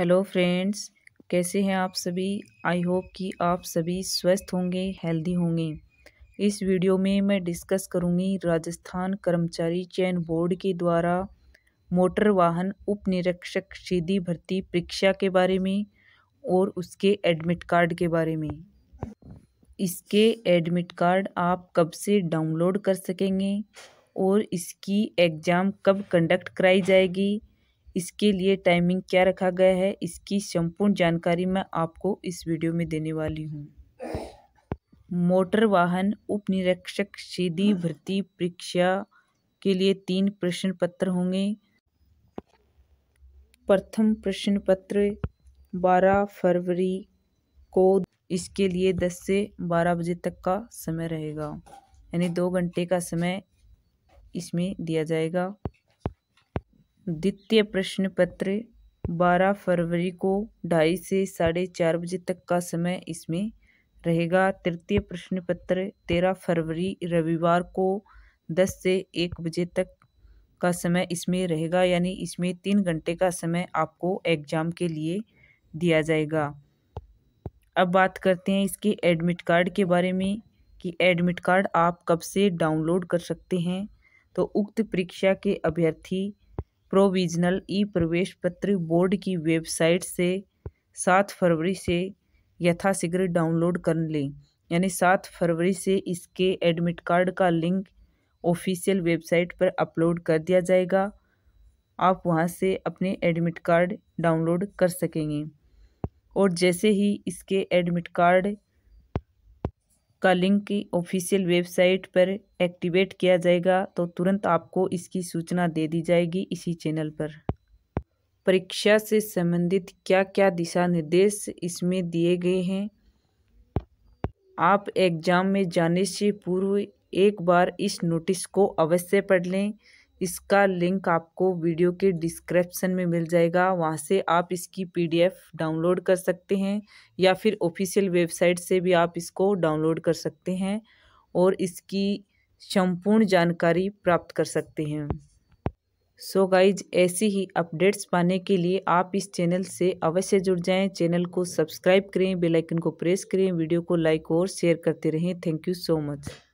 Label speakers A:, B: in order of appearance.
A: hello friends कैसे हैं आप सभी आई होप कि आप सभी स्वस्थ होंगे हेल्दी होंगे इस वीडियो में मैं डिस्कस करूंगी राजस्थान कर्मचारी चयन बोर्ड के द्वारा मोटर वाहन उप निरीक्षक सीधी भर्ती परीक्षा के बारे में और उसके एडमिट कार्ड के बारे में इसके एडमिट कार्ड आप कब से डाउनलोड कर सकेंगे और इसकी एग्ज़ाम कब कंडक्ट कराई जाएगी इसके लिए टाइमिंग क्या रखा गया है इसकी संपूर्ण जानकारी मैं आपको इस वीडियो में देने वाली हूँ मोटर वाहन उप निरीक्षक सीधी भर्ती परीक्षा के लिए तीन प्रश्न पत्र होंगे प्रथम प्रश्न पत्र बारह फरवरी को इसके लिए दस से बारह बजे तक का समय रहेगा यानी दो घंटे का समय इसमें दिया जाएगा द्वितीय प्रश्न पत्र बारह फरवरी को ढाई से साढ़े चार बजे तक का समय इसमें रहेगा तृतीय प्रश्न पत्र तेरह फरवरी रविवार को दस से एक बजे तक का समय इसमें रहेगा यानी इसमें तीन घंटे का समय आपको एग्ज़ाम के लिए दिया जाएगा अब बात करते हैं इसके एडमिट कार्ड के बारे में कि एडमिट कार्ड आप कब से डाउनलोड कर सकते हैं तो उक्त परीक्षा के अभ्यर्थी प्रोविजनल ई प्रवेश पत्र बोर्ड की वेबसाइट से सात फरवरी से यथाशीघ्र डाउनलोड कर लें यानी सात फरवरी से इसके एडमिट कार्ड का लिंक ऑफिशियल वेबसाइट पर अपलोड कर दिया जाएगा आप वहां से अपने एडमिट कार्ड डाउनलोड कर सकेंगे और जैसे ही इसके एडमिट कार्ड का लिंक ऑफिशियल वेबसाइट पर एक्टिवेट किया जाएगा तो तुरंत आपको इसकी सूचना दे दी जाएगी इसी चैनल पर परीक्षा से संबंधित क्या क्या दिशा निर्देश इसमें दिए गए हैं आप एग्ज़ाम में जाने से पूर्व एक बार इस नोटिस को अवश्य पढ़ लें इसका लिंक आपको वीडियो के डिस्क्रिप्शन में मिल जाएगा वहाँ से आप इसकी पीडीएफ डाउनलोड कर सकते हैं या फिर ऑफिशियल वेबसाइट से भी आप इसको डाउनलोड कर सकते हैं और इसकी संपूर्ण जानकारी प्राप्त कर सकते हैं सो so गाइज ऐसी ही अपडेट्स पाने के लिए आप इस चैनल से अवश्य जुड़ जाएं चैनल को सब्सक्राइब करें बेलाइकन को प्रेस करें वीडियो को लाइक और शेयर करते रहें थैंक यू सो मच